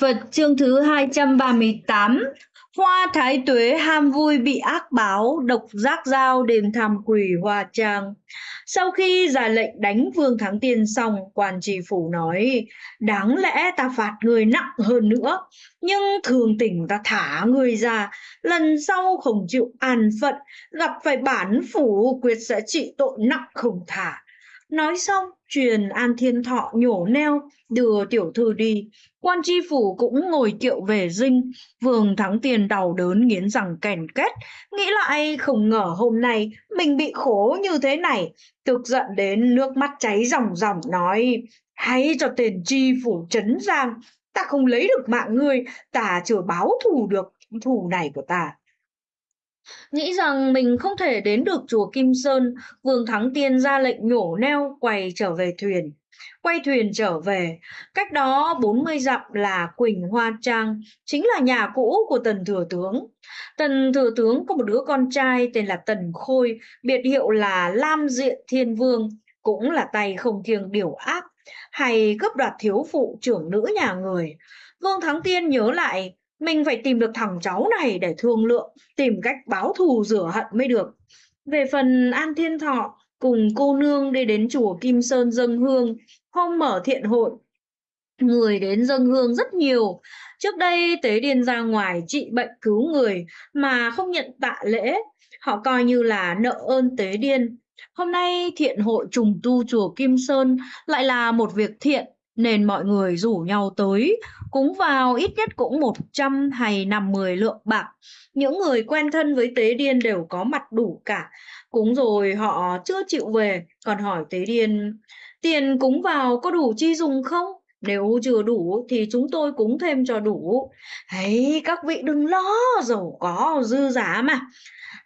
Phật chương thứ 238 Hoa thái tuế ham vui bị ác báo, độc giác giao đền tham quỷ hòa trang. Sau khi ra lệnh đánh Vương Thắng Tiên xong, quan trì phủ nói, đáng lẽ ta phạt người nặng hơn nữa, nhưng thường tỉnh ta thả người ra, lần sau không chịu an phận, gặp phải bản phủ quyết sẽ trị tội nặng không thả Nói xong, truyền An Thiên Thọ nhổ neo, đưa tiểu thư đi. Quan tri phủ cũng ngồi kiệu về dinh. Vương Thắng Tiền đau đớn nghiến rằng kèn kết. Nghĩ lại không ngờ hôm nay mình bị khổ như thế này. Thực giận đến nước mắt cháy ròng ròng nói. Hãy cho tiền tri phủ trấn giang. Ta không lấy được mạng người ta chưa báo thù được thù này của ta. Nghĩ rằng mình không thể đến được chùa Kim Sơn, Vương Thắng Tiên ra lệnh nhổ neo quay trở về thuyền. Quay thuyền trở về, cách đó 40 dặm là Quỳnh Hoa Trang, chính là nhà cũ của Tần Thừa Tướng. Tần Thừa Tướng có một đứa con trai tên là Tần Khôi, biệt hiệu là Lam Diện Thiên Vương, cũng là tay không kiêng điều ác, hay cướp đoạt thiếu phụ trưởng nữ nhà người. Vương Thắng Tiên nhớ lại mình phải tìm được thằng cháu này để thương lượng, tìm cách báo thù rửa hận mới được. Về phần An Thiên Thọ, cùng cô nương đi đến chùa Kim Sơn dâng hương, hôm mở thiện hội. Người đến dâng hương rất nhiều. Trước đây Tế Điên ra ngoài trị bệnh cứu người mà không nhận tạ lễ. Họ coi như là nợ ơn Tế Điên. Hôm nay thiện hội trùng tu chùa Kim Sơn lại là một việc thiện nên mọi người rủ nhau tới, cúng vào ít nhất cũng 100 hay 50 lượng bạc. Những người quen thân với Tế Điên đều có mặt đủ cả. Cúng rồi họ chưa chịu về, còn hỏi Tế Điên, tiền cúng vào có đủ chi dùng không? Nếu chưa đủ thì chúng tôi cúng thêm cho đủ. Ấy, các vị đừng lo, giàu có dư giả mà.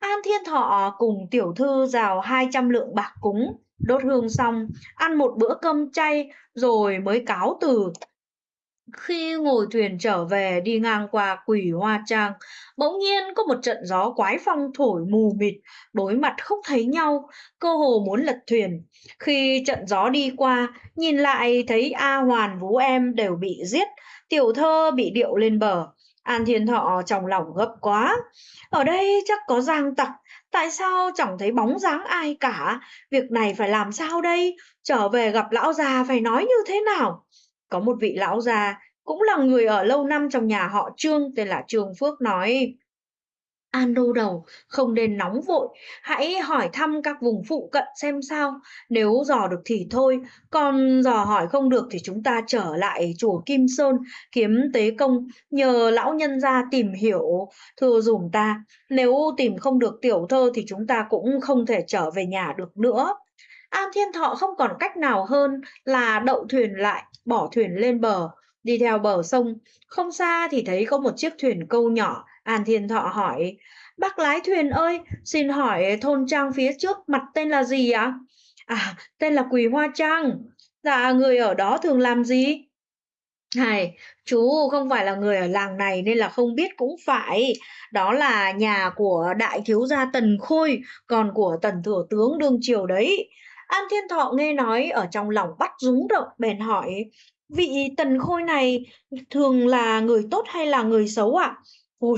An Thiên Thọ cùng tiểu thư rào 200 lượng bạc cúng, đốt hương xong ăn một bữa cơm chay rồi mới cáo từ khi ngồi thuyền trở về đi ngang qua quỷ hoa trang bỗng nhiên có một trận gió quái phong thổi mù mịt đối mặt không thấy nhau cơ hồ muốn lật thuyền khi trận gió đi qua nhìn lại thấy a hoàn vũ em đều bị giết tiểu thơ bị điệu lên bờ an thiên thọ trong lòng gấp quá ở đây chắc có giang tặc Tại sao chẳng thấy bóng dáng ai cả? Việc này phải làm sao đây? Trở về gặp lão già phải nói như thế nào? Có một vị lão già cũng là người ở lâu năm trong nhà họ Trương tên là Trương Phước nói an đô đầu, không nên nóng vội, hãy hỏi thăm các vùng phụ cận xem sao, nếu dò được thì thôi, còn dò hỏi không được thì chúng ta trở lại chùa Kim Sơn kiếm tế công, nhờ lão nhân gia tìm hiểu thưa dùm ta, nếu tìm không được tiểu thơ thì chúng ta cũng không thể trở về nhà được nữa. An Thiên Thọ không còn cách nào hơn là đậu thuyền lại, bỏ thuyền lên bờ, đi theo bờ sông, không xa thì thấy có một chiếc thuyền câu nhỏ An Thiên Thọ hỏi, bác lái thuyền ơi, xin hỏi thôn trang phía trước mặt tên là gì ạ? À? à, tên là Quỳ Hoa Trang. Dạ, người ở đó thường làm gì? Này, chú không phải là người ở làng này nên là không biết cũng phải. Đó là nhà của đại thiếu gia Tần Khôi, còn của Tần Thừa Tướng đương triều đấy. An Thiên Thọ nghe nói ở trong lòng bắt rúng động bèn hỏi, vị Tần Khôi này thường là người tốt hay là người xấu ạ? À? Ôi,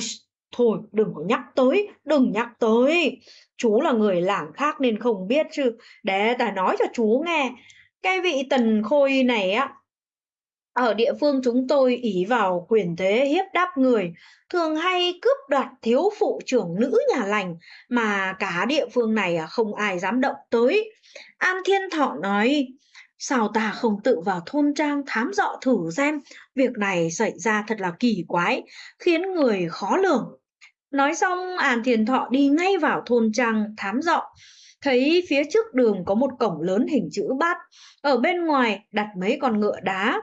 thôi đừng có nhắc tới, đừng nhắc tới. Chú là người làng khác nên không biết chứ. Để ta nói cho chú nghe. Cái vị tần khôi này á, ở địa phương chúng tôi ý vào quyền thế hiếp đáp người, thường hay cướp đoạt thiếu phụ trưởng nữ nhà lành mà cả địa phương này à, không ai dám động tới. An Thiên Thọ nói, sao ta không tự vào thôn trang thám dọ thử xem, việc này xảy ra thật là kỳ quái, khiến người khó lường. Nói xong, An Thiền Thọ đi ngay vào thôn trang thám dọ, thấy phía trước đường có một cổng lớn hình chữ bát, ở bên ngoài đặt mấy con ngựa đá.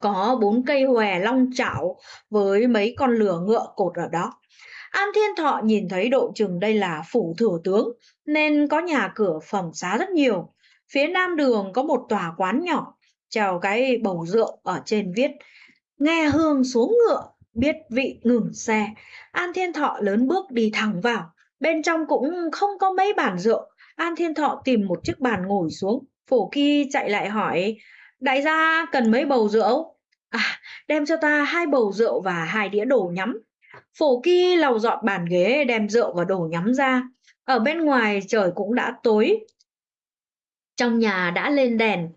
Có bốn cây hòe long chảo với mấy con lửa ngựa cột ở đó. An Thiên Thọ nhìn thấy độ chừng đây là phủ thừa tướng, nên có nhà cửa phẩm xá rất nhiều. Phía nam đường có một tòa quán nhỏ, chào cái bầu rượu ở trên viết. Nghe hương xuống ngựa, biết vị ngừng xe. An Thiên Thọ lớn bước đi thẳng vào. Bên trong cũng không có mấy bàn rượu. An Thiên Thọ tìm một chiếc bàn ngồi xuống. Phổ Kỳ chạy lại hỏi, đại gia cần mấy bầu rượu? À, đem cho ta hai bầu rượu và hai đĩa đồ nhắm. Phổ Kỳ lau dọn bàn ghế đem rượu và đồ nhắm ra. Ở bên ngoài trời cũng đã tối, trong nhà đã lên đèn,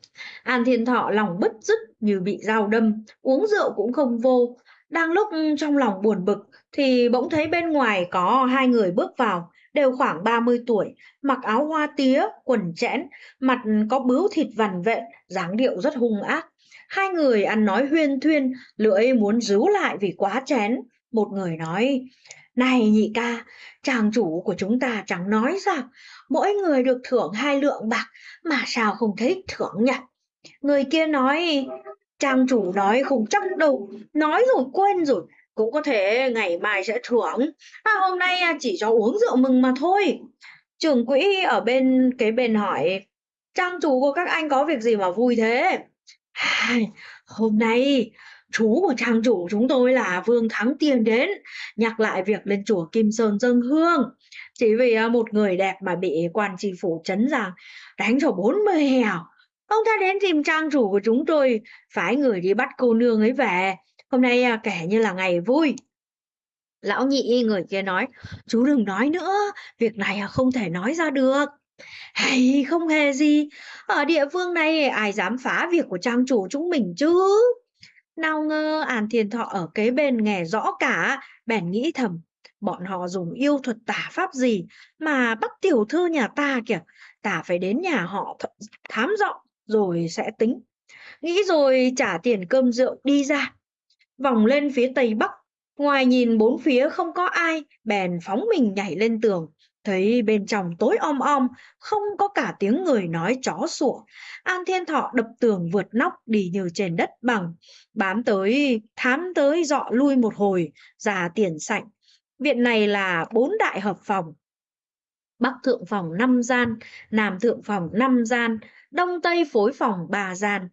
An Thiên Thọ lòng bứt rứt như bị dao đâm, uống rượu cũng không vô. Đang lúc trong lòng buồn bực thì bỗng thấy bên ngoài có hai người bước vào, đều khoảng 30 tuổi, mặc áo hoa tía, quần chẽn, mặt có bướu thịt vằn vện, dáng điệu rất hung ác. Hai người ăn nói huyên thuyên, lưỡi muốn giấu lại vì quá chén. Một người nói, này nhị ca, chàng chủ của chúng ta chẳng nói sao, mỗi người được thưởng hai lượng bạc mà sao không thấy thưởng nhỉ người kia nói trang chủ nói không chắc đâu nói rồi quên rồi cũng có thể ngày mai sẽ thưởng à, hôm nay à, chỉ cho uống rượu mừng mà thôi trưởng quỹ ở bên cái bên hỏi trang chủ của các anh có việc gì mà vui thế hôm nay chú của trang chủ chúng tôi là Vương Thắng Tiền đến nhắc lại việc lên chùa Kim Sơn dâng hương. Chỉ vì à, một người đẹp mà bị quan tri phủ chấn rằng đánh cho bốn mươi hẻo Ông ta đến tìm trang chủ của chúng tôi, phải người đi bắt cô nương ấy về. Hôm nay à, kể như là ngày vui. Lão nhị người kia nói, chú đừng nói nữa, việc này à, không thể nói ra được. Hay không hề gì, ở địa phương này ai dám phá việc của trang chủ chúng mình chứ? nào ngờ An Thiên Thọ ở kế bên nghe rõ cả, bèn nghĩ thầm, bọn họ dùng yêu thuật tả pháp gì mà bắt tiểu thư nhà ta kìa, ta phải đến nhà họ thám rõ rồi sẽ tính. Nghĩ rồi trả tiền cơm rượu đi ra, vòng lên phía tây bắc, ngoài nhìn bốn phía không có ai, bèn phóng mình nhảy lên tường, Thấy bên trong tối om om, không có cả tiếng người nói chó sủa. An Thiên Thọ đập tường vượt nóc đi như trên đất bằng. Bám tới, thám tới dọ lui một hồi, già tiền sảnh. Viện này là bốn đại hợp phòng. Bắc thượng phòng năm gian, Nam thượng phòng năm gian, Đông Tây phối phòng ba gian.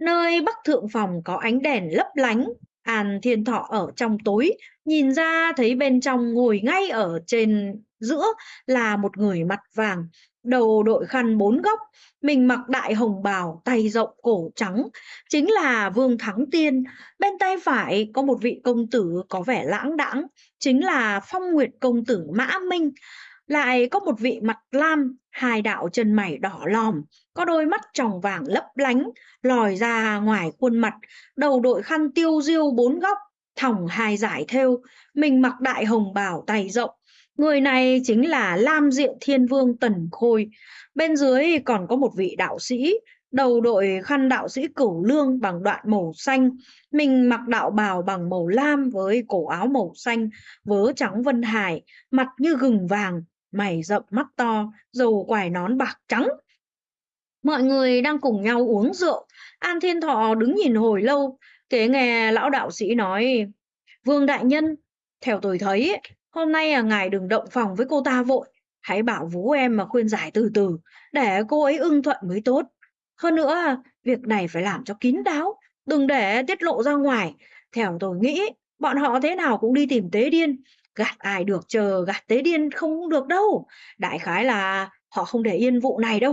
Nơi Bắc thượng phòng có ánh đèn lấp lánh, An Thiên Thọ ở trong tối, nhìn ra thấy bên trong ngồi ngay ở trên giữa là một người mặt vàng, đầu đội khăn bốn góc, mình mặc đại hồng bào, tay rộng cổ trắng, chính là Vương Thắng Tiên. Bên tay phải có một vị công tử có vẻ lãng đãng, chính là Phong Nguyệt công tử Mã Minh. Lại có một vị mặt lam, hai đạo chân mày đỏ lòm, có đôi mắt tròng vàng lấp lánh, lòi ra ngoài khuôn mặt, đầu đội khăn tiêu diêu bốn góc, thòng hai giải thêu, mình mặc đại hồng bào tay rộng, Người này chính là Lam Diện Thiên Vương Tần Khôi. Bên dưới còn có một vị đạo sĩ, đầu đội khăn đạo sĩ cửu lương bằng đoạn màu xanh, mình mặc đạo bào bằng màu lam với cổ áo màu xanh, vớ trắng vân hải, mặt như gừng vàng, mày rậm mắt to, dầu quài nón bạc trắng. Mọi người đang cùng nhau uống rượu, An Thiên Thọ đứng nhìn hồi lâu, thế nghe lão đạo sĩ nói, Vương Đại Nhân, theo tôi thấy, Hôm nay à ngài đừng động phòng với cô ta vội, hãy bảo vú em mà khuyên giải từ từ, để cô ấy ưng thuận mới tốt. Hơn nữa, à, việc này phải làm cho kín đáo, đừng để tiết lộ ra ngoài. Theo tôi nghĩ, bọn họ thế nào cũng đi tìm tế điên, gạt ai được chờ gạt tế điên không được đâu. Đại khái là họ không để yên vụ này đâu.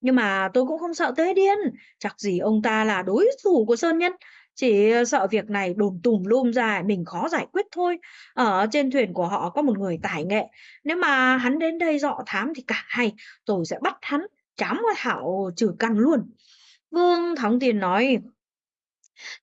Nhưng mà tôi cũng không sợ tế điên, chắc gì ông ta là đối thủ của Sơn Nhân, chỉ ờ, sợ việc này đồn tùm lum ra mình khó giải quyết thôi ở trên thuyền của họ có một người tài nghệ nếu mà hắn đến đây dọ thám thì cả hay rồi sẽ bắt hắn chám với thảo trừ căn luôn vương thắng tiền nói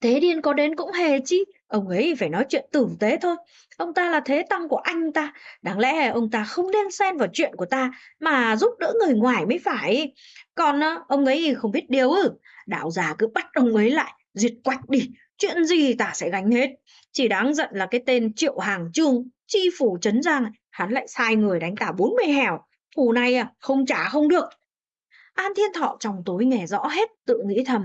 thế điên có đến cũng hề chi ông ấy phải nói chuyện tử tế thôi ông ta là thế tăng của anh ta đáng lẽ ông ta không nên xen vào chuyện của ta mà giúp đỡ người ngoài mới phải còn ờ, ông ấy không biết điều ư đạo già cứ bắt ông ấy lại diệt quách đi, chuyện gì tả sẽ gánh hết. Chỉ đáng giận là cái tên Triệu Hàng Trương, chi phủ trấn giang, hắn lại sai người đánh cả 40 hẻo. Phủ này à, không trả không được. An Thiên Thọ trong tối nghe rõ hết, tự nghĩ thầm.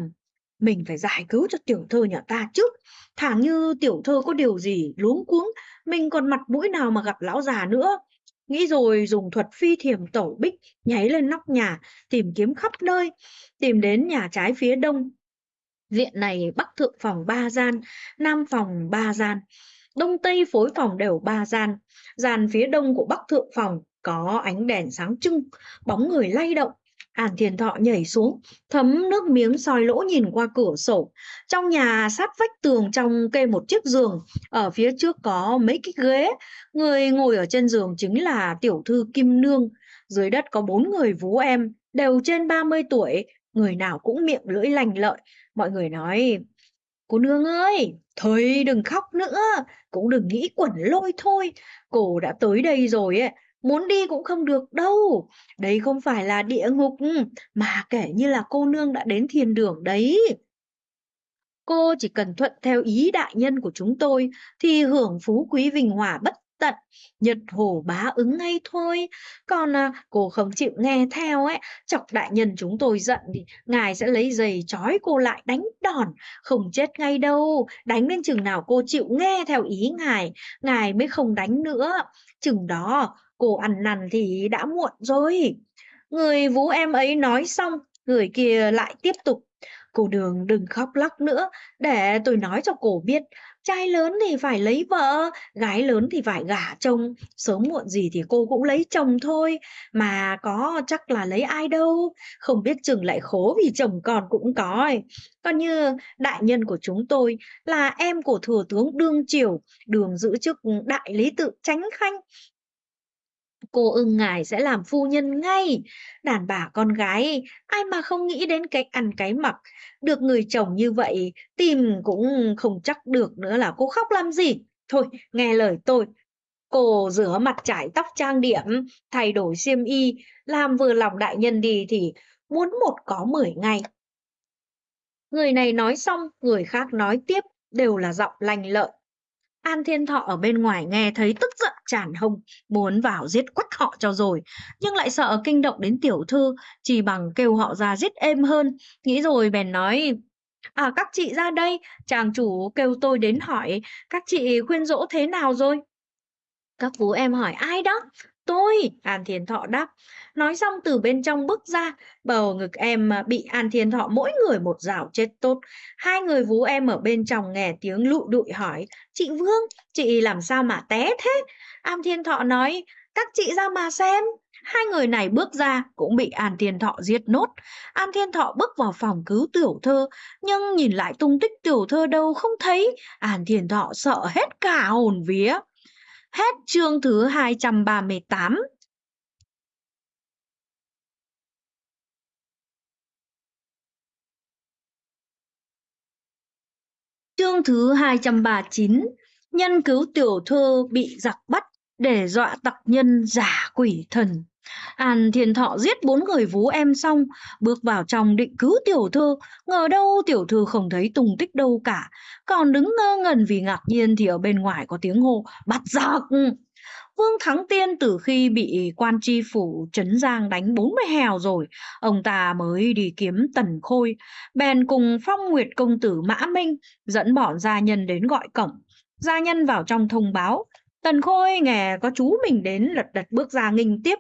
Mình phải giải cứu cho tiểu thơ nhà ta trước. Thả như tiểu thơ có điều gì luống cuống, mình còn mặt mũi nào mà gặp lão già nữa. Nghĩ rồi dùng thuật phi thiểm tẩu bích, nháy lên nóc nhà, tìm kiếm khắp nơi. Tìm đến nhà trái phía đông, Viện này bắc thượng phòng ba gian, nam phòng ba gian, đông tây phối phòng đều ba gian. Gian phía đông của bắc thượng phòng có ánh đèn sáng trưng, bóng người lay động. Hàn Thiền Thọ nhảy xuống, thấm nước miếng soi lỗ nhìn qua cửa sổ. Trong nhà sát vách tường trong kê một chiếc giường, ở phía trước có mấy cái ghế. Người ngồi ở trên giường chính là tiểu thư Kim Nương. Dưới đất có bốn người vú em, đều trên 30 tuổi, người nào cũng miệng lưỡi lành lợi, Mọi người nói, cô nương ơi, thôi đừng khóc nữa, cũng đừng nghĩ quẩn lôi thôi, cổ đã tới đây rồi ấy, muốn đi cũng không được đâu. Đây không phải là địa ngục, mà kể như là cô nương đã đến thiên đường đấy. Cô chỉ cần thuận theo ý đại nhân của chúng tôi thì hưởng phú quý vinh hòa bất tận nhật hổ bá ứng ngay thôi còn à, cô không chịu nghe theo ấy chọc đại nhân chúng tôi giận thì ngài sẽ lấy giày trói cô lại đánh đòn không chết ngay đâu đánh đến chừng nào cô chịu nghe theo ý ngài ngài mới không đánh nữa chừng đó cô ăn năn thì đã muộn rồi người vú em ấy nói xong người kia lại tiếp tục Cô đường đừng khóc lóc nữa, để tôi nói cho cổ biết trai lớn thì phải lấy vợ gái lớn thì phải gả chồng sớm muộn gì thì cô cũng lấy chồng thôi mà có chắc là lấy ai đâu không biết chừng lại khổ vì chồng còn cũng có ấy. còn như đại nhân của chúng tôi là em của thừa tướng đương triều đường giữ chức đại lý tự tránh khanh cô ưng ngài sẽ làm phu nhân ngay. Đàn bà con gái, ai mà không nghĩ đến cái ăn cái mặc. Được người chồng như vậy, tìm cũng không chắc được nữa là cô khóc làm gì. Thôi, nghe lời tôi. Cô rửa mặt chải tóc trang điểm, thay đổi xiêm y, làm vừa lòng đại nhân đi thì muốn một có mười ngày. Người này nói xong, người khác nói tiếp, đều là giọng lành lợi. An Thiên Thọ ở bên ngoài nghe thấy tức giận tràn hông, muốn vào giết quách họ cho rồi, nhưng lại sợ kinh động đến tiểu thư, chỉ bằng kêu họ ra giết êm hơn, nghĩ rồi bèn nói À các chị ra đây, chàng chủ kêu tôi đến hỏi các chị khuyên dỗ thế nào rồi? Các vú em hỏi ai đó? tôi An Thiên Thọ đáp Nói xong từ bên trong bước ra Bầu ngực em à, bị An Thiên Thọ mỗi người một rào chết tốt Hai người vú em ở bên trong nghe tiếng lụ đụi hỏi Chị Vương, chị làm sao mà té thế An Thiên Thọ nói Các chị ra mà xem Hai người này bước ra cũng bị An Thiên Thọ giết nốt. An Thiên Thọ bước vào phòng cứu tiểu thơ, nhưng nhìn lại tung tích tiểu thơ đâu không thấy. An Thiên Thọ sợ hết cả hồn vía. Hết chương thứ 238. Chương thứ 239, nhân cứu tiểu thư bị giặc bắt để dọa tặc nhân giả quỷ thần. An Thiên Thọ giết bốn người vú em xong, bước vào trong định cứu tiểu thư, ngờ đâu tiểu thư không thấy tung tích đâu cả, còn đứng ngơ ngẩn vì ngạc nhiên thì ở bên ngoài có tiếng hô bắt giặc. Vương Thắng Tiên từ khi bị quan tri phủ Trấn Giang đánh 40 hèo rồi, ông ta mới đi kiếm Tần Khôi, bèn cùng Phong Nguyệt công tử Mã Minh dẫn bọn gia nhân đến gọi cổng. Gia nhân vào trong thông báo, Tần Khôi nghe có chú mình đến lật đật bước ra nghinh tiếp,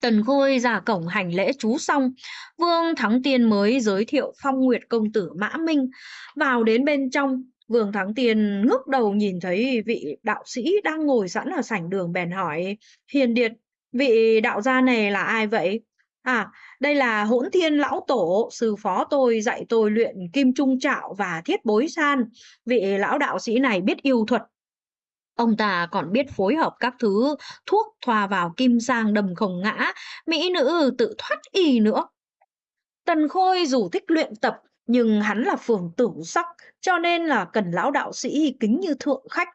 Tần Khôi ra cổng hành lễ chú xong, Vương Thắng Tiên mới giới thiệu Phong Nguyệt công tử Mã Minh. Vào đến bên trong, Vương Thắng Tiên ngước đầu nhìn thấy vị đạo sĩ đang ngồi sẵn ở sảnh đường bèn hỏi, Hiền Điệt, vị đạo gia này là ai vậy? À, đây là hỗn thiên lão tổ, sư phó tôi dạy tôi luyện kim trung trạo và thiết bối san. Vị lão đạo sĩ này biết yêu thuật, Ông ta còn biết phối hợp các thứ thuốc thoa vào kim giang đầm không ngã, mỹ nữ tự thoát y nữa. Tần Khôi dù thích luyện tập nhưng hắn là phường tử sắc cho nên là cần lão đạo sĩ kính như thượng khách.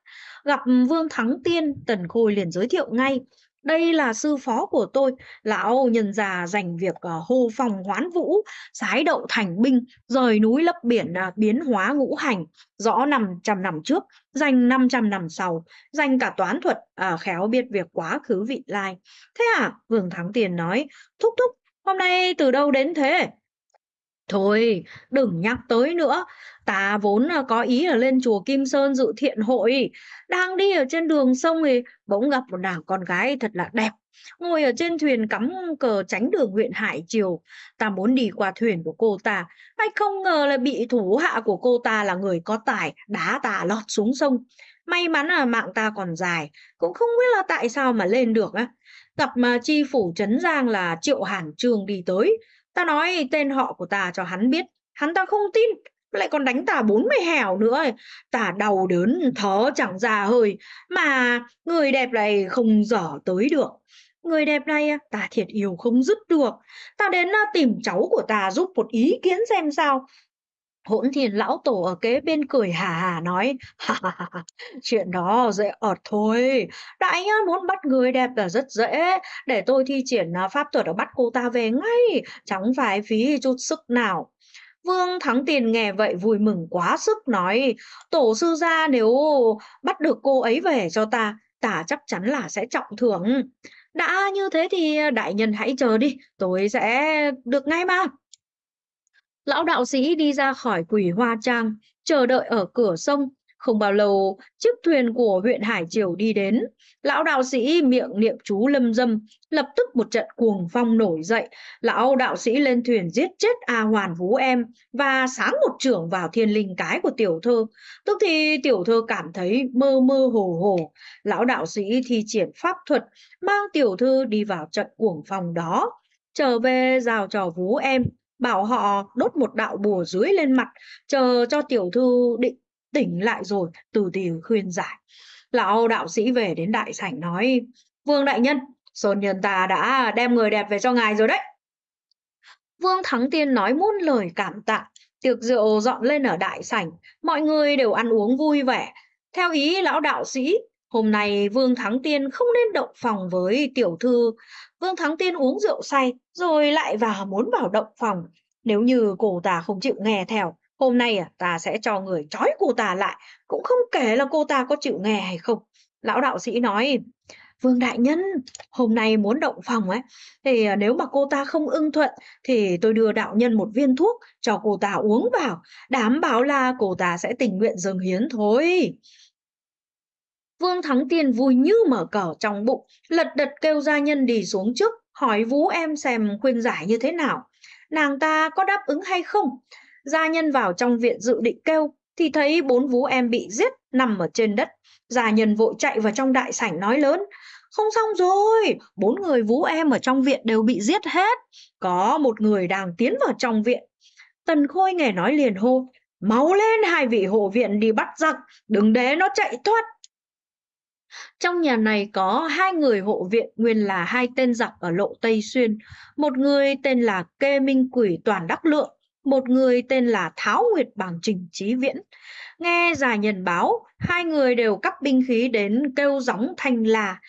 Gặp Vương Thắng Tiên, Tần Khôi liền giới thiệu ngay đây là sư phó của tôi, lão nhân già dành việc ờ, hô phòng hoán vũ, sái đậu thành binh, rời núi lấp biển à, biến hóa ngũ hành, rõ năm trăm năm trước, dành năm trăm năm sau, dành cả toán thuật, à, khéo biết việc quá khứ vị lai. Thế à, Vương Thắng Tiền nói, thúc thúc, hôm nay từ đâu đến thế? Thôi, đừng nhắc tới nữa. Ta vốn là có ý là lên chùa Kim Sơn dự thiện hội. Đang đi ở trên đường sông thì bỗng gặp một nàng con gái thật là đẹp. Ngồi ở trên thuyền cắm cờ tránh đường huyện Hải Triều. Ta muốn đi qua thuyền của cô ta. Hay không ngờ là bị thủ hạ của cô ta là người có tài, đá ta lọt xuống sông. May mắn là mạng ta còn dài, cũng không biết là tại sao mà lên được á. Gặp mà chi phủ Trấn Giang là Triệu Hàn Trương đi tới, Ta nói tên họ của ta cho hắn biết, hắn ta không tin, lại còn đánh bốn 40 hẻo nữa. Tà đau đớn, thớ chẳng ra hơi, mà người đẹp này không dở tới được. Người đẹp này à, ta thiệt yêu không dứt được. Ta đến à, tìm cháu của ta giúp một ý kiến xem sao hỗn thì lão tổ ở kế bên cười hà hà nói hà, hà, hà, chuyện đó dễ ọt thôi đại nhân muốn bắt người đẹp là rất dễ để tôi thi triển à, pháp thuật ở bắt cô ta về ngay chẳng phải phí chút sức nào Vương Thắng Tiền nghe vậy vui mừng quá sức nói Tổ sư gia nếu bắt được cô ấy về cho ta Ta chắc chắn là sẽ trọng thưởng Đã như thế thì đại nhân hãy chờ đi Tôi sẽ được ngay mà Lão đạo sĩ đi ra khỏi quỷ hoa trang, chờ đợi ở cửa sông. Không bao lâu, chiếc thuyền của huyện Hải Triều đi đến. Lão đạo sĩ miệng niệm chú lâm dâm, lập tức một trận cuồng phong nổi dậy. Lão đạo sĩ lên thuyền giết chết A Hoàn Vũ Em và sáng một trưởng vào thiên linh cái của tiểu thơ. Tức thì tiểu thơ cảm thấy mơ mơ hồ hồ. Lão đạo sĩ thi triển pháp thuật, mang tiểu thư đi vào trận cuồng phong đó. Trở về rào trò Vũ Em, bảo họ đốt một đạo bùa dưới lên mặt chờ cho tiểu thư định tỉnh lại rồi từ từ khuyên giải lão đạo sĩ về đến đại sảnh nói vương đại nhân sơn nhân ta đã đem người đẹp về cho ngài rồi đấy vương thắng tiên nói muôn lời cảm tạ tiệc rượu dọn lên ở đại sảnh mọi người đều ăn uống vui vẻ theo ý lão đạo sĩ hôm nay vương thắng tiên không nên động phòng với tiểu thư Vương Thắng Tiên uống rượu say rồi lại vào muốn vào động phòng. Nếu như cô ta không chịu nghe theo, hôm nay à, ta sẽ cho người trói cô ta lại, cũng không kể là cô ta có chịu nghe hay không. Lão đạo sĩ nói, Vương Đại Nhân, hôm nay muốn động phòng ấy, thì à, nếu mà cô ta không ưng thuận thì tôi đưa đạo nhân một viên thuốc cho cô ta uống vào, đảm bảo là cô ta sẽ tình nguyện dâng hiến thôi. Vương Thắng Tiên vui như mở cờ trong bụng, lật đật kêu gia nhân đi xuống trước, hỏi vũ em xem khuyên giải như thế nào. Nàng ta có đáp ứng hay không? Gia nhân vào trong viện dự định kêu, thì thấy bốn vũ em bị giết nằm ở trên đất. Gia nhân vội chạy vào trong đại sảnh nói lớn, không xong rồi, bốn người vũ em ở trong viện đều bị giết hết. Có một người đang tiến vào trong viện. Tần Khôi nghe nói liền hô, máu lên hai vị hộ viện đi bắt giặc, đừng để nó chạy thoát. Trong nhà này có hai người hộ viện nguyên là hai tên giặc ở lộ Tây Xuyên, một người tên là Kê Minh Quỷ Toàn Đắc Lượng, một người tên là Tháo Nguyệt Bảng Trình Trí Viễn. Nghe giải nhận báo, hai người đều cắp binh khí đến kêu gióng thanh là.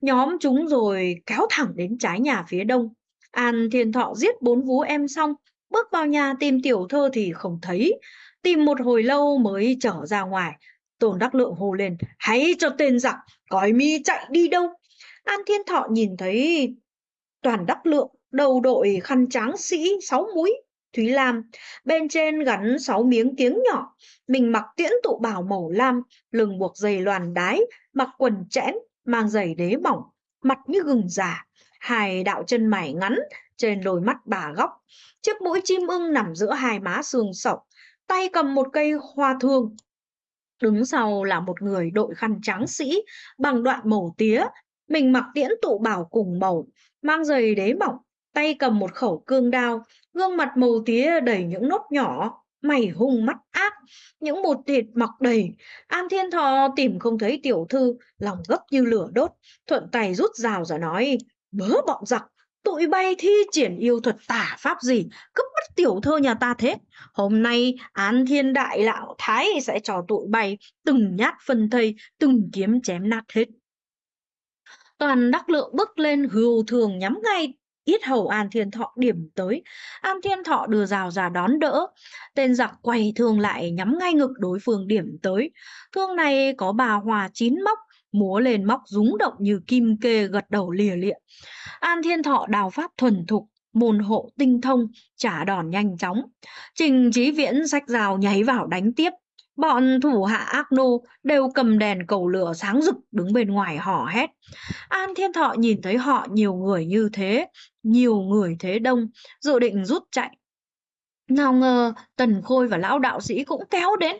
Nhóm chúng rồi kéo thẳng đến trái nhà phía đông. An Thiên Thọ giết bốn vú em xong, bước vào nhà tìm tiểu thơ thì không thấy. Tìm một hồi lâu mới trở ra ngoài, Tôn Đắc Lượng hô lên, hãy cho tên giặc, cõi mi chạy đi đâu. An Thiên Thọ nhìn thấy toàn Đắc Lượng đầu đội khăn tráng sĩ sáu mũi Thúy Lam, bên trên gắn sáu miếng tiếng nhỏ, mình mặc tiễn tụ bảo màu lam, lưng buộc giày loàn đái, mặc quần chẽn, mang giày đế mỏng, mặt như gừng già, hai đạo chân mày ngắn, trên đôi mắt bà góc, chiếc mũi chim ưng nằm giữa hai má xương sọc, tay cầm một cây hoa thương, Đứng sau là một người đội khăn trắng sĩ bằng đoạn mổ tía, mình mặc tiễn tụ bảo cùng màu, mang giày đế mỏng, tay cầm một khẩu cương đao, gương mặt màu tía đầy những nốt nhỏ, mày hung mắt ác, những bột thịt mọc đầy. An Thiên Thọ tìm không thấy tiểu thư, lòng gấp như lửa đốt, thuận tay rút rào rồi nói, bớ bọn giặc, tụi bay thi triển yêu thuật tả pháp gì cướp mất tiểu thơ nhà ta thế hôm nay án thiên đại lão thái sẽ cho tụi bay từng nhát phân thây từng kiếm chém nát hết toàn đắc lượng bước lên hưu thường nhắm ngay ít hầu an thiên thọ điểm tới an thiên thọ đưa rào ra đón đỡ tên giặc quay thương lại nhắm ngay ngực đối phương điểm tới thương này có bà hòa chín móc múa lên móc rúng động như kim kê gật đầu lìa lịa. An Thiên Thọ đào pháp thuần thục, môn hộ tinh thông, trả đòn nhanh chóng. Trình Chí Viễn sách rào nháy vào đánh tiếp. Bọn thủ hạ ác nô đều cầm đèn cầu lửa sáng rực đứng bên ngoài họ hét. An Thiên Thọ nhìn thấy họ nhiều người như thế, nhiều người thế đông, dự định rút chạy. Nào ngờ Tần Khôi và lão đạo sĩ cũng kéo đến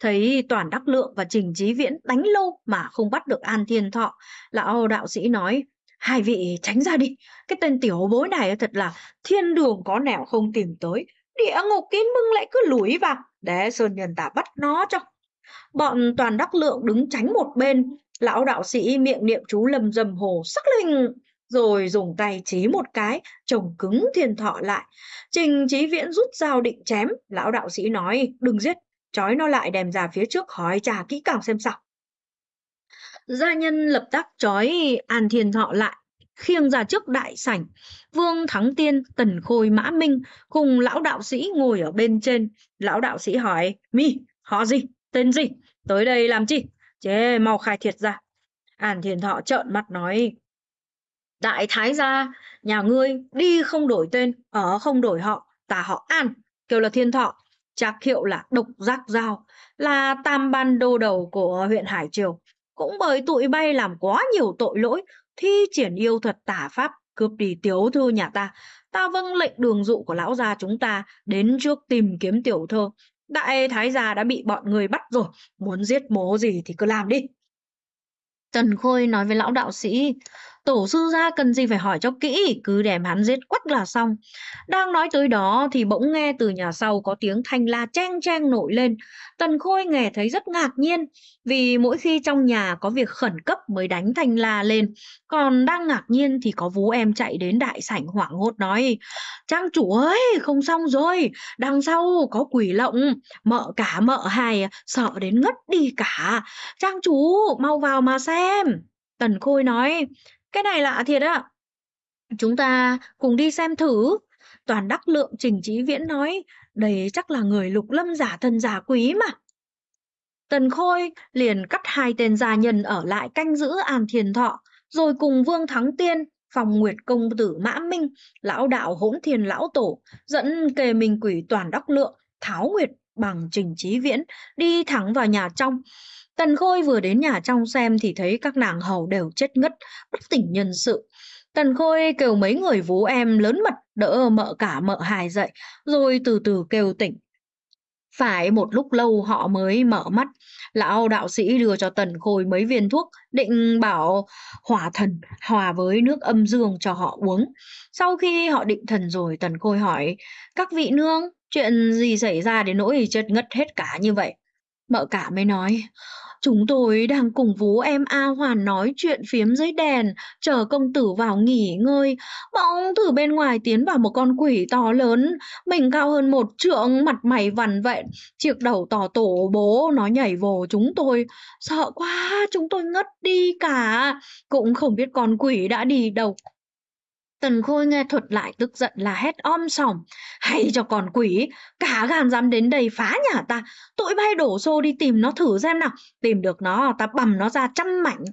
thấy Toàn Đắc Lượng và Trình Chí Viễn đánh lâu mà không bắt được An Thiên Thọ. Lão đạo sĩ nói, hai vị tránh ra đi, cái tên tiểu bối này thật là thiên đường có nẻo không tìm tới, địa ngục kín mưng lại cứ lủi vào, để Sơn Nhân ta bắt nó cho. Bọn Toàn Đắc Lượng đứng tránh một bên, lão đạo sĩ miệng niệm chú lầm rầm hồ sắc linh rồi dùng tay chí một cái, chồng cứng thiên thọ lại. Trình Chí Viễn rút dao định chém, lão đạo sĩ nói, đừng giết, trói nó lại đem ra phía trước hỏi trà kỹ càng xem sao. Gia nhân lập tác trói An Thiên Thọ lại, khiêng ra trước đại sảnh. Vương Thắng Tiên, Tần Khôi Mã Minh cùng lão đạo sĩ ngồi ở bên trên. Lão đạo sĩ hỏi, mi, họ gì, tên gì, tới đây làm chi? Chê, mau khai thiệt ra. An Thiên Thọ trợn mặt nói, Đại Thái gia, nhà ngươi đi không đổi tên, ở không đổi họ, ta họ An, kêu là Thiên Thọ, Trác hiệu là độc giác dao, là tam ban đô đầu của huyện Hải Triều. Cũng bởi tụi bay làm quá nhiều tội lỗi, thi triển yêu thuật tả pháp cướp đi tiểu thư nhà ta. Ta vâng lệnh đường dụ của lão gia chúng ta đến trước tìm kiếm tiểu thơ. Đại thái gia đã bị bọn người bắt rồi, muốn giết bố gì thì cứ làm đi. Trần Khôi nói với lão đạo sĩ, Tổ sư gia cần gì phải hỏi cho kỹ, cứ đem hắn giết quách là xong. Đang nói tới đó thì bỗng nghe từ nhà sau có tiếng thanh la chang chang nổi lên. Tần Khôi nghe thấy rất ngạc nhiên, vì mỗi khi trong nhà có việc khẩn cấp mới đánh thanh la lên. Còn đang ngạc nhiên thì có vú em chạy đến đại sảnh hoảng hốt nói, Trang chủ ơi, không xong rồi, đằng sau có quỷ lộng, mợ cả mợ hài, sợ đến ngất đi cả. Trang chủ, mau vào mà xem. Tần Khôi nói, cái này lạ thiệt á. Chúng ta cùng đi xem thử. Toàn đắc lượng trình trí viễn nói, đây chắc là người lục lâm giả thân giả quý mà. Tần Khôi liền cắt hai tên gia nhân ở lại canh giữ An Thiền Thọ, rồi cùng Vương Thắng Tiên, Phòng Nguyệt Công Tử Mã Minh, Lão Đạo Hỗn Thiền Lão Tổ, dẫn kề mình quỷ toàn đắc lượng, Tháo Nguyệt bằng trình trí viễn, đi thẳng vào nhà trong. Tần Khôi vừa đến nhà trong xem thì thấy các nàng hầu đều chết ngất, bất tỉnh nhân sự. Tần Khôi kêu mấy người vú em lớn mật đỡ mợ cả mợ hài dậy, rồi từ từ kêu tỉnh. Phải một lúc lâu họ mới mở mắt, lão đạo sĩ đưa cho Tần Khôi mấy viên thuốc, định bảo hòa thần, hòa với nước âm dương cho họ uống. Sau khi họ định thần rồi, Tần Khôi hỏi, các vị nương, chuyện gì xảy ra đến nỗi chết ngất hết cả như vậy? Mợ cả mới nói, chúng tôi đang cùng vú em A Hoàn nói chuyện phiếm dưới đèn, chờ công tử vào nghỉ ngơi. Bỗng từ bên ngoài tiến vào một con quỷ to lớn, mình cao hơn một trượng, mặt mày vằn vện, chiếc đầu tỏ tổ bố nó nhảy vồ chúng tôi. Sợ quá, chúng tôi ngất đi cả, cũng không biết con quỷ đã đi đâu. Tần Khôi nghe thuật lại tức giận là hét om sòm. Hay cho con quỷ, cả gan dám đến đây phá nhà ta. Tụi bay đổ xô đi tìm nó thử xem nào. Tìm được nó, ta bầm nó ra trăm mảnh.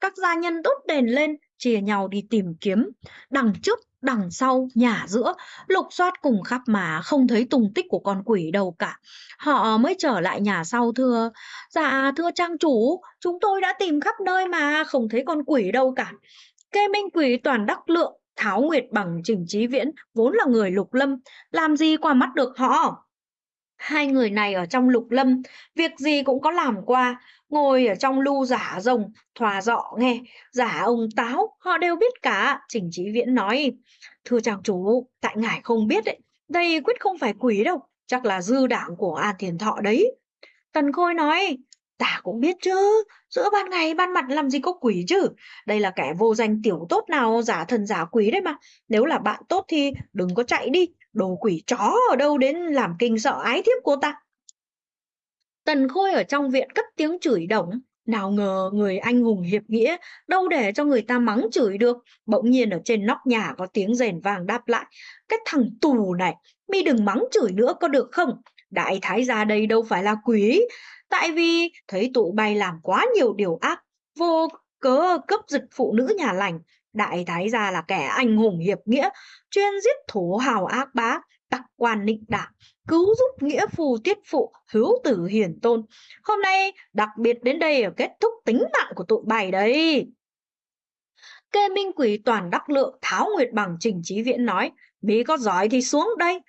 Các gia nhân tốt đèn lên, chia nhau đi tìm kiếm. Đằng trước, đằng sau, nhà giữa, lục soát cùng khắp mà không thấy tung tích của con quỷ đâu cả. Họ mới trở lại nhà sau thưa. Dạ thưa trang chủ, chúng tôi đã tìm khắp nơi mà không thấy con quỷ đâu cả. Kê minh quỷ toàn đắc lượng, Tháo Nguyệt bằng Trình Chí Viễn vốn là người lục lâm, làm gì qua mắt được họ. Hai người này ở trong lục lâm, việc gì cũng có làm qua, ngồi ở trong lưu giả rồng, thòa dọ nghe, giả ông táo, họ đều biết cả, Trình Chí Viễn nói. Thưa chàng chủ, tại ngài không biết đấy, đây quyết không phải quỷ đâu, chắc là dư đảng của An Thiền Thọ đấy. Tần Khôi nói, ta cũng biết chứ, giữa ban ngày ban mặt làm gì có quỷ chứ. Đây là kẻ vô danh tiểu tốt nào giả thần giả quỷ đấy mà. Nếu là bạn tốt thì đừng có chạy đi, đồ quỷ chó ở đâu đến làm kinh sợ ái thiếp cô ta. Tần Khôi ở trong viện cất tiếng chửi đổng, nào ngờ người anh hùng hiệp nghĩa đâu để cho người ta mắng chửi được. Bỗng nhiên ở trên nóc nhà có tiếng rền vàng đáp lại. Cái thằng tù này, mi đừng mắng chửi nữa có được không? Đại thái gia đây đâu phải là quý tại vì thấy tụ bay làm quá nhiều điều ác, vô cớ cấp giật phụ nữ nhà lành. Đại thái gia là kẻ anh hùng hiệp nghĩa, chuyên giết thổ hào ác bá, tặc quan nịnh đảng, cứu giúp nghĩa phù tiết phụ, hữu tử hiển tôn. Hôm nay đặc biệt đến đây là kết thúc tính mạng của tụi bay đấy. Kê Minh Quỷ Toàn Đắc Lượng Tháo Nguyệt Bằng Trình Trí Viễn nói, bí có giỏi thì xuống đây,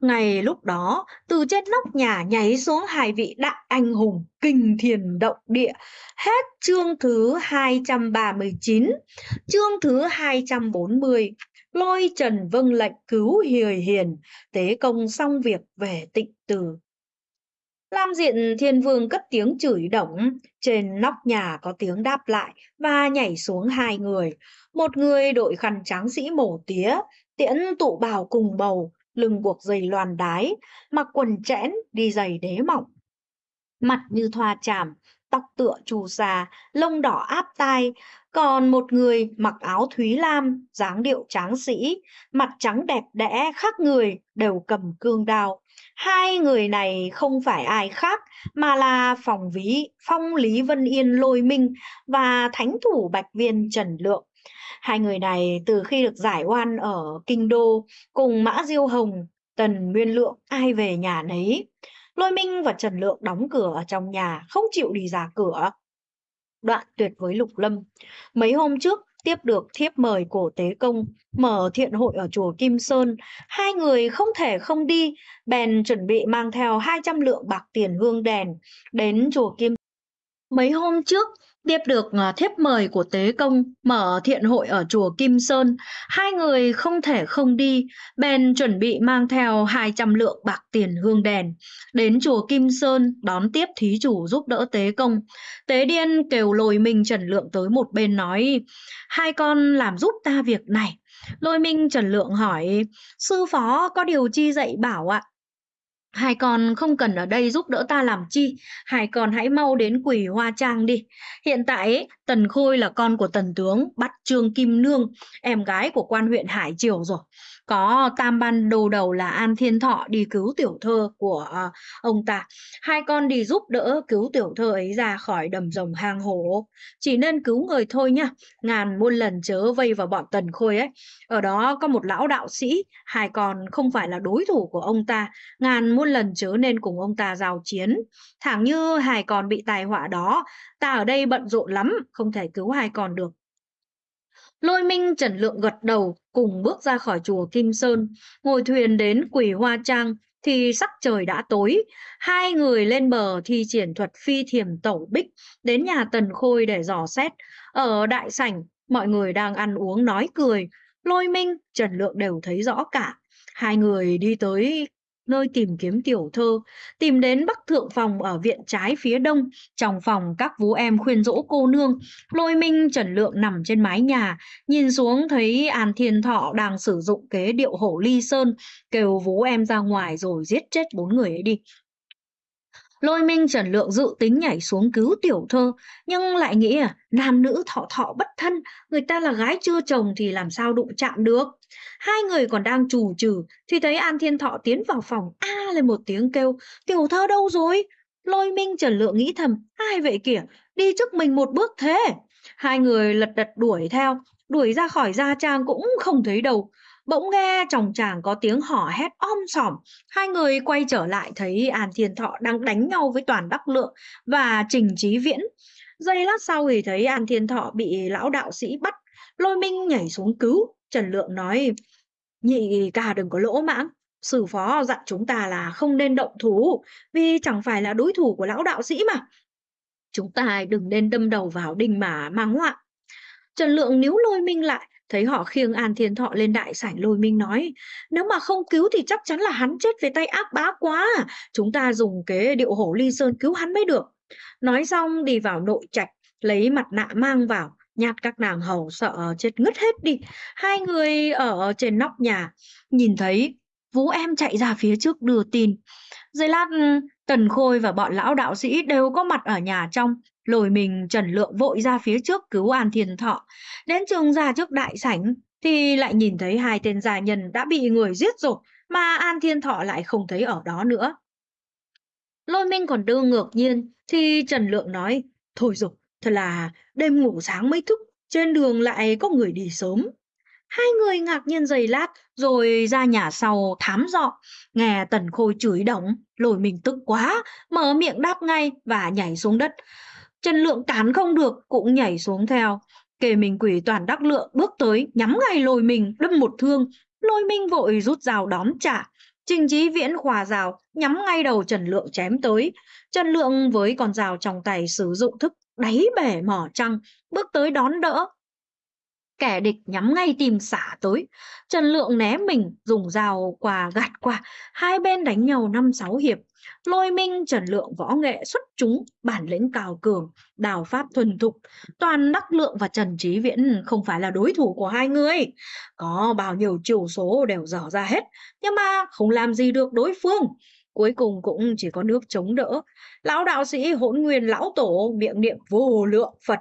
Ngày lúc đó, từ trên nóc nhà nháy xuống hai vị đại anh hùng kinh thiền động địa. Hết chương thứ 239, chương thứ 240. Lôi Trần vâng lệnh cứu Hiền Hiền, tế công xong việc về tịnh từ. Lam diện thiên vương cất tiếng chửi động, trên nóc nhà có tiếng đáp lại và nhảy xuống hai người. Một người đội khăn trắng sĩ mổ tía, tiễn tụ bào cùng bầu, lưng buộc dây loàn đái, mặc quần chẽn, đi giày đế mỏng. Mặt như thoa chàm, tóc tựa trù xà, lông đỏ áp tai, còn một người mặc áo thúy lam, dáng điệu tráng sĩ, mặt trắng đẹp đẽ khác người, đều cầm cương đao. Hai người này không phải ai khác mà là phòng ví Phong Lý Vân Yên Lôi Minh và Thánh thủ Bạch Viên Trần Lượng. Hai người này từ khi được giải oan ở Kinh Đô cùng Mã Diêu Hồng, Tần Nguyên Lượng ai về nhà nấy. Lôi Minh và Trần Lượng đóng cửa ở trong nhà, không chịu đi ra cửa. Đoạn tuyệt với Lục Lâm. Mấy hôm trước, tiếp được thiếp mời cổ Tế Công mở thiện hội ở chùa Kim Sơn. Hai người không thể không đi, bèn chuẩn bị mang theo 200 lượng bạc tiền hương đèn đến chùa Kim Mấy hôm trước, tiếp được ờ, thiếp mời của Tế Công mở thiện hội ở chùa Kim Sơn, hai người không thể không đi, bèn chuẩn bị mang theo 200 lượng bạc tiền hương đèn. Đến chùa Kim Sơn đón tiếp thí chủ giúp đỡ Tế Công. Tế Điên kêu lồi mình Trần Lượng tới một bên nói, hai con làm giúp ta việc này. Lôi Minh Trần Lượng hỏi, sư phó có điều chi dạy bảo ạ? Hai con không cần ở đây giúp đỡ ta làm chi, hai con hãy mau đến quỷ hoa trang đi. Hiện tại, Tần Khôi là con của Tần Tướng, bắt Trương Kim Nương, em gái của quan huyện Hải Triều rồi có tam ban đầu đầu là An Thiên Thọ đi cứu tiểu thơ của ờ, ông ta. Hai con đi giúp đỡ cứu tiểu thơ ấy ra khỏi đầm rồng hang hổ. Chỉ nên cứu người thôi nhá, ngàn muôn lần chớ vây vào bọn tần khôi ấy. Ở đó có một lão đạo sĩ, hai con không phải là đối thủ của ông ta, ngàn muôn lần chớ nên cùng ông ta giao chiến. Thẳng như hai con bị tai họa đó, ta ở đây bận rộn lắm, không thể cứu hai con được Lôi minh trần lượng gật đầu cùng bước ra khỏi chùa Kim Sơn, ngồi thuyền đến quỷ hoa trang thì sắc trời đã tối. Hai người lên bờ thi triển thuật phi thiềm tẩu bích đến nhà Tần Khôi để dò xét. Ở đại sảnh, mọi người đang ăn uống nói cười. Lôi minh, Trần Lượng đều thấy rõ cả. Hai người đi tới nơi tìm kiếm tiểu thơ, tìm đến Bắc Thượng Phòng ở viện trái phía đông, trong phòng các vú em khuyên dỗ cô nương, lôi minh Trần Lượng nằm trên mái nhà, nhìn xuống thấy An Thiên Thọ đang sử dụng kế điệu hổ ly sơn, kêu vú em ra ngoài rồi giết chết bốn người ấy đi, Lôi minh Trần Lượng dự tính nhảy xuống cứu tiểu thơ, nhưng lại nghĩ à, nam nữ thọ thọ bất thân, người ta là gái chưa chồng thì làm sao đụng chạm được. Hai người còn đang trù trừ, thì thấy An Thiên Thọ tiến vào phòng, a à, lên một tiếng kêu, tiểu thơ đâu rồi? Lôi minh Trần Lượng nghĩ thầm, ai vậy kìa, đi trước mình một bước thế. Hai người lật đật đuổi theo, đuổi ra khỏi gia trang cũng không thấy đâu. Bỗng nghe chồng chàng có tiếng hò hét om sòm, hai người quay trở lại thấy An Thiên Thọ đang đánh nhau với Toàn Đắc Lượng và Trình Trí Viễn. Giây lát sau thì thấy An Thiên Thọ bị lão đạo sĩ bắt, lôi minh nhảy xuống cứu. Trần Lượng nói, nhị ca đừng có lỗ mãng, sư phó dặn chúng ta là không nên động thủ vì chẳng phải là đối thủ của lão đạo sĩ mà. Chúng ta đừng nên đâm đầu vào đinh mà mang họa. Trần Lượng níu lôi minh lại, Thấy họ khiêng An Thiên Thọ lên đại sảnh lôi minh nói, nếu mà không cứu thì chắc chắn là hắn chết về tay ác bá quá, chúng ta dùng cái điệu hổ ly sơn cứu hắn mới được. Nói xong đi vào nội trạch, lấy mặt nạ mang vào, nhạt các nàng hầu sợ chết ngất hết đi. Hai người ở trên nóc nhà, nhìn thấy Vũ em chạy ra phía trước đưa tin. Giây lát, ừ, Tần Khôi và bọn lão đạo sĩ đều có mặt ở nhà trong, lồi mình Trần Lượng vội ra phía trước cứu An Thiên Thọ. Đến trường ra trước đại sảnh thì lại nhìn thấy hai tên gia nhân đã bị người giết rồi mà An Thiên Thọ lại không thấy ở đó nữa. Lôi Minh còn đưa ngược nhiên thì Trần Lượng nói Thôi rồi, thật là đêm ngủ sáng mới thức, trên đường lại có người đi sớm. Hai người ngạc nhiên giày lát rồi ra nhà sau thám dọ. Nghe Tần Khôi chửi động, lôi minh tức quá, mở miệng đáp ngay và nhảy xuống đất. Trần Lượng cán không được cũng nhảy xuống theo. Kề mình quỷ toàn đắc lượng bước tới nhắm ngay lôi mình đâm một thương. Lôi minh vội rút rào đón trả. Trình chí viễn khỏa rào nhắm ngay đầu Trần Lượng chém tới. Trần Lượng với con rào trong tay sử dụng thức đáy bể mỏ trăng bước tới đón đỡ kẻ địch nhắm ngay tìm xả tới. Trần Lượng né mình, dùng rào quà gạt qua, hai bên đánh nhau năm sáu hiệp. Lôi minh Trần Lượng võ nghệ xuất chúng, bản lĩnh cao cường, đào pháp thuần thục. Toàn Đắc Lượng và Trần Trí Viễn không phải là đối thủ của hai người. Có bao nhiêu chiều số đều dở ra hết, nhưng mà không làm gì được đối phương cuối cùng cũng chỉ có nước chống đỡ. Lão đạo sĩ hỗn nguyên lão tổ miệng niệm vô lượng Phật,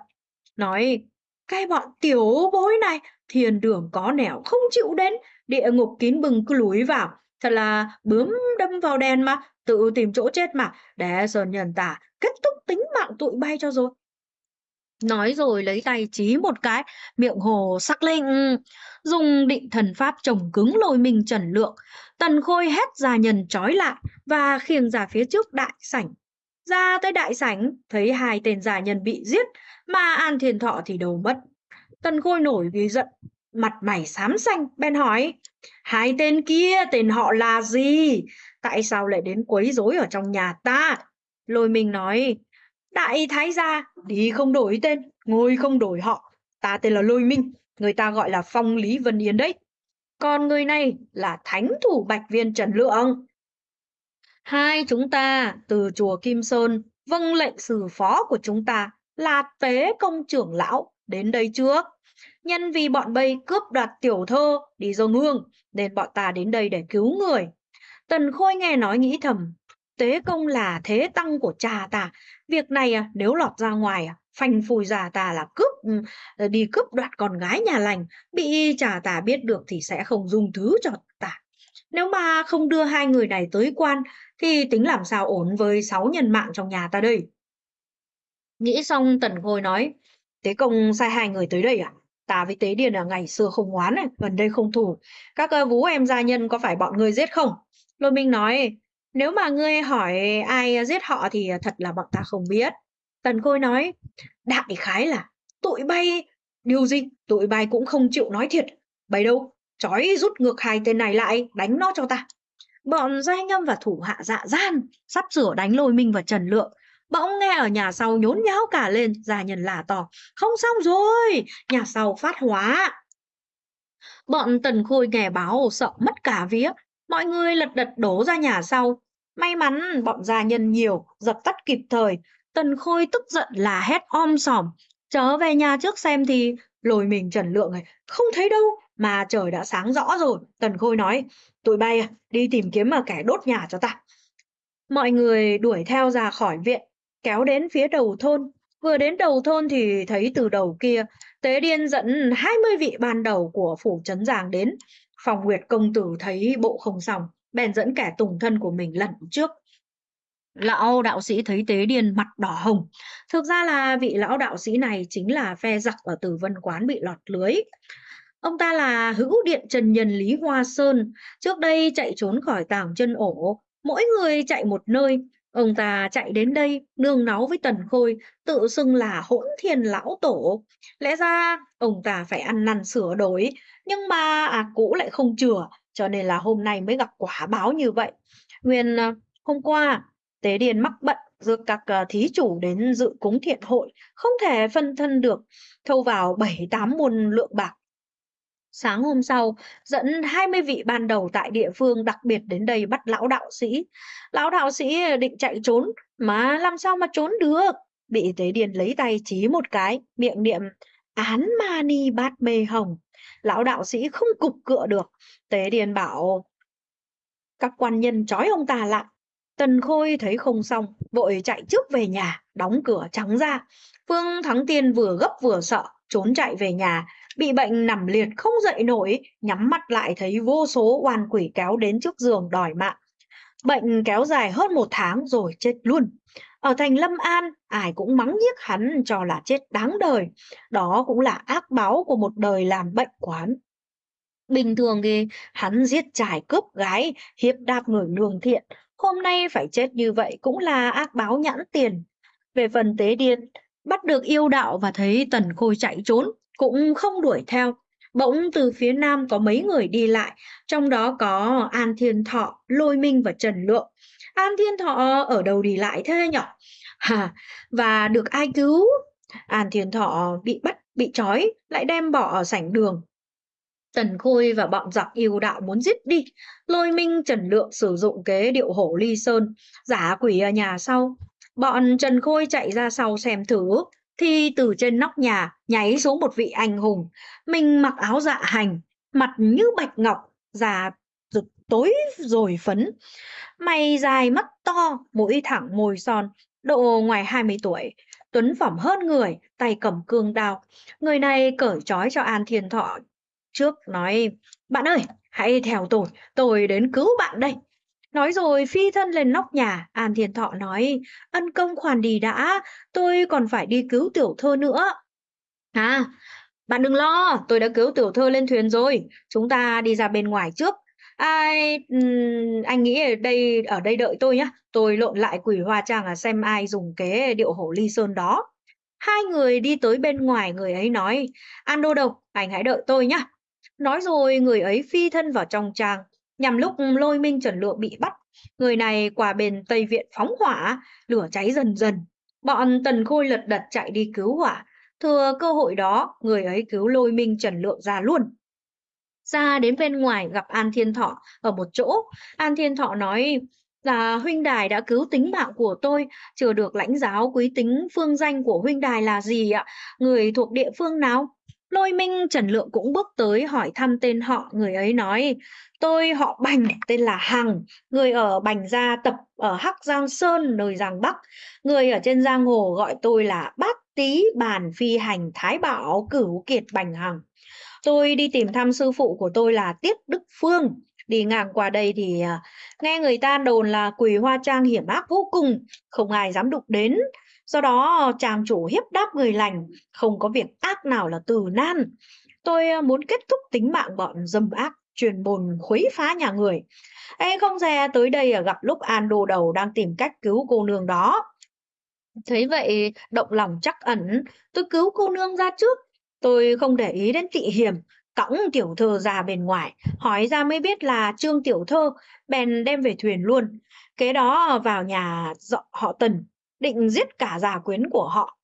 nói cái bọn tiểu bối này, thiền đường có nẻo không chịu đến, địa ngục kín bừng cứ lùi vào. Thật là bướm đâm vào đèn mà, tự tìm chỗ chết mà, để sơn nhân tả, kết thúc tính mạng tụi bay cho rồi. Nói rồi lấy tay chí một cái, miệng hồ sắc lệnh ừ, dùng định thần pháp trồng cứng lôi mình trần lượng. Tần khôi hét ra nhân trói lại và khiêng ra phía trước đại sảnh ra tới đại sảnh, thấy hai tên già nhân bị giết, mà An Thiền Thọ thì đầu mất. Tần Khôi nổi vì giận, mặt mày xám xanh, bèn hỏi, hai tên kia tên họ là gì? Tại sao lại đến quấy rối ở trong nhà ta? Lôi mình nói, đại thái gia, đi không đổi tên, ngồi không đổi họ. Ta tên là Lôi Minh, người ta gọi là Phong Lý Vân Yến đấy. Còn người này là thánh thủ bạch viên Trần Lượng. Hai chúng ta từ chùa Kim Sơn vâng lệnh sử phó của chúng ta là tế công trưởng lão đến đây trước. Nhân vì bọn bây cướp đoạt tiểu thơ đi dâng hương nên bọn ta đến đây để cứu người. Tần Khôi nghe nói nghĩ thầm, tế công là thế tăng của cha ta. Việc này à, nếu lọt ra ngoài à, phanh phùi già ta là cướp ừ, ờ, đi cướp đoạt con gái nhà lành bị trà ta biết được thì sẽ không dung thứ cho ta nếu mà không đưa hai người này tới quan thì tính làm sao ổn với sáu nhân mạng trong nhà ta đây. Nghĩ xong Tần Khôi nói, Tế công sai hai người tới đây à? Ta với Tế Điền ở ngày xưa không oán này, gần đây không thủ Các ờ, vú em gia nhân có phải bọn người giết không? Lôi Minh nói, nếu mà ngươi hỏi ai giết họ thì thật là bọn ta không biết. Tần Khôi nói, đại khái là tụi bay, điều gì tụi bay cũng không chịu nói thiệt. Bày đâu, trói rút ngược hai tên này lại, đánh nó cho ta bọn doanh âm và thủ hạ dạ gian sắp sửa đánh lôi minh và trần lượng bỗng nghe ở nhà sau nhốn nháo cả lên gia nhân là to không xong rồi nhà sau phát hóa bọn tần khôi nghe báo sợ mất cả vía mọi người lật đật đổ ra nhà sau may mắn bọn gia nhân nhiều dập tắt kịp thời tần khôi tức giận là hét om sòm trở về nhà trước xem thì lồi mình trần lượng này không thấy đâu mà trời đã sáng rõ rồi tần khôi nói tụi bay à, đi tìm kiếm mà kẻ đốt nhà cho ta. Mọi người đuổi theo ra khỏi viện, kéo đến phía đầu thôn. Vừa đến đầu thôn thì thấy từ đầu kia, Tế Điên dẫn 20 vị ban đầu của phủ trấn Giàng đến. Phòng Nguyệt công tử thấy bộ không xong, bèn dẫn kẻ tùng thân của mình lẩn trước. Lão đạo sĩ thấy Tế Điên mặt đỏ hồng. Thực ra là vị lão đạo sĩ này chính là phe giặc ở Tử Vân Quán bị lọt lưới. Ông ta là hữu điện Trần Nhân Lý Hoa Sơn, trước đây chạy trốn khỏi tảng chân ổ, mỗi người chạy một nơi. Ông ta chạy đến đây, nương náu với Tần Khôi, tự xưng là hỗn thiền lão tổ. Lẽ ra ông ta phải ăn năn sửa đổi, nhưng mà à cũ lại không chừa, cho nên là hôm nay mới gặp quả báo như vậy. Nguyên à, hôm qua, Tế Điền mắc bận dược các à, thí chủ đến dự cúng thiện hội, không thể phân thân được, thâu vào 7-8 muôn lượng bạc Sáng hôm sau, dẫn 20 vị ban đầu tại địa phương đặc biệt đến đây bắt lão đạo sĩ. Lão đạo sĩ định chạy trốn, mà làm sao mà trốn được? Bị Tế Điền lấy tay chí một cái, miệng niệm án ma ni bát mê hồng. Lão đạo sĩ không cục cựa được. Tế Điền bảo các quan nhân trói ông ta lại. Tần Khôi thấy không xong, vội chạy trước về nhà, đóng cửa trắng ra. Phương Thắng Tiên vừa gấp vừa sợ, trốn chạy về nhà, bị bệnh nằm liệt không dậy nổi, nhắm mắt lại thấy vô số oan quỷ kéo đến trước giường đòi mạng. Bệnh kéo dài hơn một tháng rồi chết luôn. Ở thành Lâm An, ai cũng mắng nhiếc hắn cho là chết đáng đời. Đó cũng là ác báo của một đời làm bệnh quán. Bình thường thì hắn giết trải cướp gái, hiếp đạp người lương thiện. Hôm nay phải chết như vậy cũng là ác báo nhãn tiền. Về phần tế điên, bắt được yêu đạo và thấy tần khôi chạy trốn, cũng không đuổi theo. Bỗng từ phía nam có mấy người đi lại, trong đó có An Thiên Thọ, Lôi Minh và Trần Lượng. An Thiên Thọ ở đầu đi lại thế nhở? Hà, và được ai cứu? An Thiên Thọ bị bắt, bị trói, lại đem bỏ ở sảnh đường. Tần Khôi và bọn giặc yêu đạo muốn giết đi. Lôi Minh Trần Lượng sử dụng kế điệu hổ ly sơn, giả quỷ ở nhà sau. Bọn Trần Khôi chạy ra sau xem thử, thì từ trên nóc nhà nháy xuống một vị anh hùng. Mình mặc áo dạ hành, mặt như bạch ngọc, già rực tối rồi phấn. Mày dài mắt to, mũi thẳng môi son, độ ngoài 20 tuổi. Tuấn phẩm hơn người, tay cầm cương đao. Người này cởi trói cho An Thiên Thọ. Trước nói, bạn ơi, hãy theo tôi, tôi đến cứu bạn đây. Nói rồi phi thân lên nóc nhà, An Thiên Thọ nói, ân công khoản đi đã, tôi còn phải đi cứu tiểu thơ nữa. À, bạn đừng lo, tôi đã cứu tiểu thơ lên thuyền rồi, chúng ta đi ra bên ngoài trước. Ai, um, anh nghĩ ở đây ở đây đợi tôi nhé, tôi lộn lại quỷ hoa trang là xem ai dùng cái điệu hổ ly sơn đó. Hai người đi tới bên ngoài, người ấy nói, An đô đầu, anh hãy đợi tôi nhé. Nói rồi người ấy phi thân vào trong trang, nhằm lúc lôi minh chuẩn lụa bị bắt người này quả bền tây viện phóng hỏa lửa cháy dần dần bọn tần khôi lật đật chạy đi cứu hỏa thừa cơ hội đó người ấy cứu lôi minh trần lượng ra luôn ra đến bên ngoài gặp an thiên thọ ở một chỗ an thiên thọ nói là dạ, huynh đài đã cứu tính mạng của tôi chưa được lãnh giáo quý tính phương danh của huynh đài là gì ạ người thuộc địa phương nào Lôi Minh Trần Lượng cũng bước tới hỏi thăm tên họ, người ấy nói, tôi họ Bành, tên là Hằng, người ở Bành Gia tập ở Hắc Giang Sơn, nơi Giang Bắc, người ở trên Giang Hồ gọi tôi là Bát Tý Bàn Phi Hành Thái Bảo Cửu Kiệt Bành Hằng. Tôi đi tìm thăm sư phụ của tôi là Tiết Đức Phương, đi ngang qua đây thì à, nghe người ta đồn là quỳ hoa trang hiểm ác vô cùng, không ai dám đụng đến. Do đó chàng chủ hiếp đáp người lành, không có việc ác nào là từ nan. Tôi ờ, muốn kết thúc tính mạng bọn dâm ác truyền bồn khuấy phá nhà người. Ê không dè tới đây ờ, gặp lúc An đồ đầu đang tìm cách cứu cô nương đó. Thế vậy động lòng chắc ẩn, tôi cứu cô nương ra trước. Tôi không để ý đến tị hiểm, cõng tiểu thơ ra bên ngoài, hỏi ra mới biết là trương tiểu thơ, bèn đem về thuyền luôn. Kế đó ờ, vào nhà dọ họ tần, định giết cả giả quyến của họ.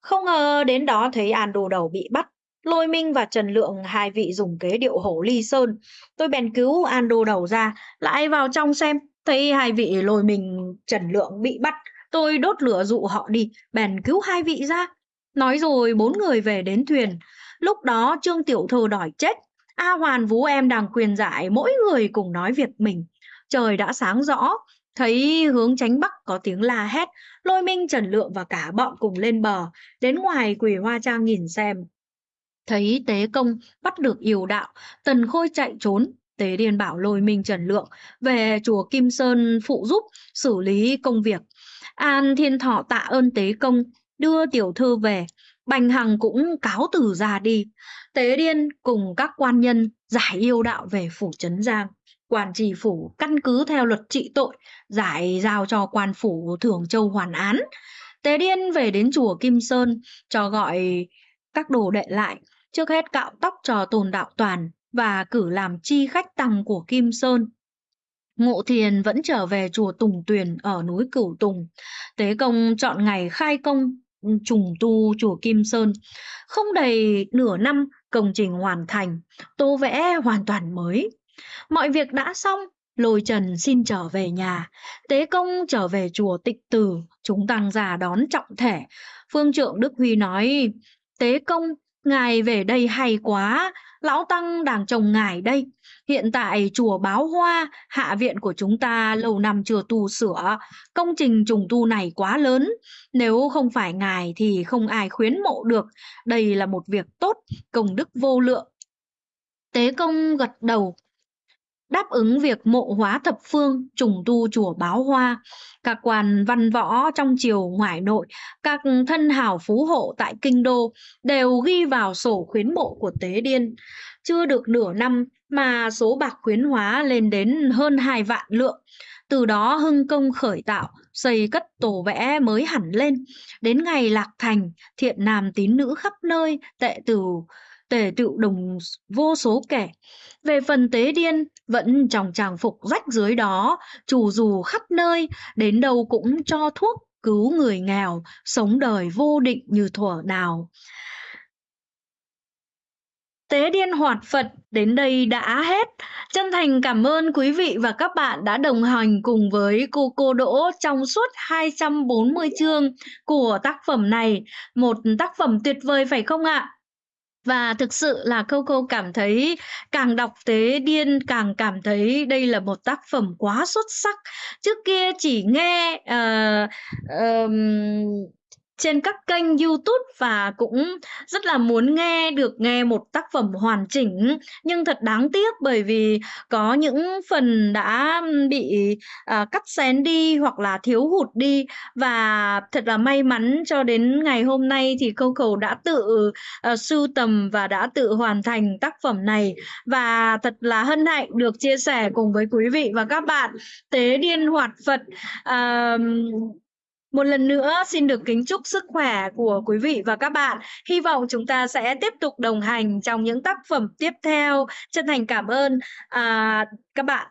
Không ngờ đến đó thấy An đồ Đầu bị bắt, Lôi Minh và Trần Lượng hai vị dùng kế điệu hổ ly sơn. Tôi bèn cứu An đồ Đầu ra, lại vào trong xem, thấy hai vị Lôi Minh Trần Lượng bị bắt. Tôi đốt lửa dụ họ đi, bèn cứu hai vị ra. Nói rồi bốn người về đến thuyền. Lúc đó Trương Tiểu Thơ đòi chết. A Hoàn vũ em đang quyền giải mỗi người cùng nói việc mình. Trời đã sáng rõ, Thấy hướng tránh bắc có tiếng la hét, lôi minh trần lượng và cả bọn cùng lên bờ, đến ngoài quỷ hoa trang nhìn xem. Thấy tế công bắt được yêu đạo, tần khôi chạy trốn, tế điên bảo lôi minh trần lượng về chùa Kim Sơn phụ giúp xử lý công việc. An thiên thọ tạ ơn tế công, đưa tiểu thư về, Bành Hằng cũng cáo từ ra đi. Tế Điên cùng các quan nhân giải yêu đạo về phủ Trấn Giang. Quan trì phủ căn cứ theo luật trị tội, giải giao cho quan phủ Thường Châu hoàn án. Tế Điên về đến chùa Kim Sơn cho gọi các đồ đệ lại, trước hết cạo tóc cho tôn Đạo Toàn và cử làm chi khách tăng của Kim Sơn. Ngộ Thiền vẫn trở về chùa Tùng Tuyền ở núi Cửu Tùng. Tế công chọn ngày khai công ừ, trùng tu chùa Kim Sơn. Không đầy nửa năm công trình hoàn thành, tô vẽ hoàn toàn mới. Mọi việc đã xong, Lôi Trần xin trở về nhà, Tế Công trở về chùa tịch tử, chúng tăng già đón trọng thể. Phương trượng Đức Huy nói, Tế Công, ngài về đây hay quá, lão tăng đang trồng ngài đây. Hiện tại chùa Báo Hoa, hạ viện của chúng ta lâu năm chưa tu sửa, công trình trùng tu này quá lớn. Nếu không phải ngài thì không ai khuyến mộ được, đây là một việc tốt, công đức vô lượng. Tế công gật đầu, đáp ứng việc mộ hóa thập phương, trùng tu chùa báo hoa, các quan văn võ trong triều ngoại nội, các thân hào phú hộ tại kinh đô đều ghi vào sổ khuyến mộ của Tế Điên. Chưa được nửa năm mà số bạc khuyến hóa lên đến hơn hai vạn lượng. Từ đó hưng công khởi tạo, xây cất tổ vẽ mới hẳn lên. Đến ngày lạc thành, thiện nam tín nữ khắp nơi, tệ tử tề tựu đồng vô số kẻ về phần tế điên, vẫn trong trang phục rách dưới đó, chủ dù khắp nơi, đến đâu cũng cho thuốc cứu người nghèo, sống đời vô định như thuở nào. Tế Điên Hoạt Phật đến đây đã hết. Chân thành cảm ơn quý vị và các bạn đã đồng hành cùng với cô cô Đỗ trong suốt 240 chương của tác phẩm này. Một tác phẩm tuyệt vời phải không ạ? Và thực sự là câu Coco cảm thấy càng đọc Tế Điên càng cảm thấy đây là một tác phẩm quá xuất sắc. Trước kia chỉ nghe uh, um, trên các kênh YouTube và cũng rất là muốn nghe được nghe một tác phẩm hoàn chỉnh nhưng thật đáng tiếc bởi vì có những phần đã bị à, cắt xén đi hoặc là thiếu hụt đi và thật là may mắn cho đến ngày hôm nay thì Câu Cầu đã tự à, sưu tầm và đã tự hoàn thành tác phẩm này và thật là hân hạnh được chia sẻ cùng với quý vị và các bạn Tế Điên Hoạt Phật à, một lần nữa xin được kính chúc sức khỏe của quý vị và các bạn. Hy vọng chúng ta sẽ tiếp tục đồng hành trong những tác phẩm tiếp theo. Chân thành cảm ơn à, các bạn